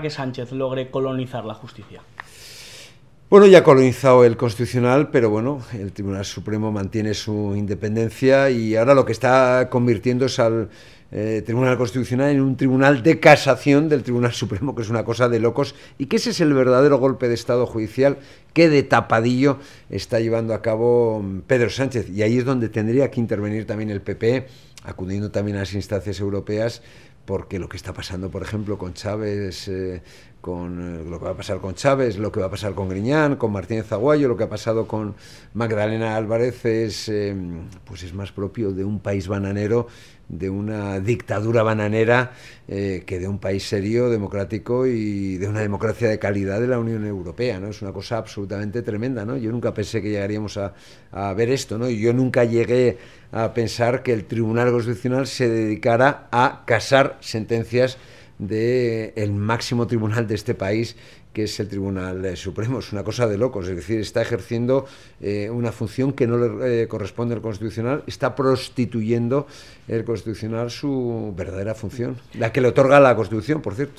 que Sánchez logre colonizar la justicia? Bueno, ya ha colonizado el Constitucional, pero bueno, el Tribunal Supremo mantiene su independencia y ahora lo que está convirtiendo es al eh, tribunal Constitucional en un tribunal de casación del Tribunal Supremo, que es una cosa de locos, y que ese es el verdadero golpe de Estado judicial que de tapadillo está llevando a cabo mm, Pedro Sánchez. Y ahí es donde tendría que intervenir también el PP, acudiendo también a las instancias europeas, porque lo que está pasando, por ejemplo, con Chávez eh, con eh, lo que va a pasar con Chávez, lo que va a pasar con Griñán, con Martínez Aguayo, lo que ha pasado con Magdalena Álvarez es, em, pues es más propio de un país bananero, de una dictadura bananera, eh, que de un país serio, democrático y de una democracia de calidad de la Unión Europea. ¿no? Es una cosa absolutamente tremenda. ¿no? Yo nunca pensé que llegaríamos a, ver esto. ¿no? Yo nunca llegué a pensar que el Tribunal Constitucional se dedicara a casar sentencias del el máximo tribunal de este país, que es el Tribunal Supremo. Es una cosa de locos, es decir, está ejerciendo eh, una función que no le eh, corresponde al Constitucional, está prostituyendo el Constitucional su verdadera función, la que le otorga la Constitución, por cierto.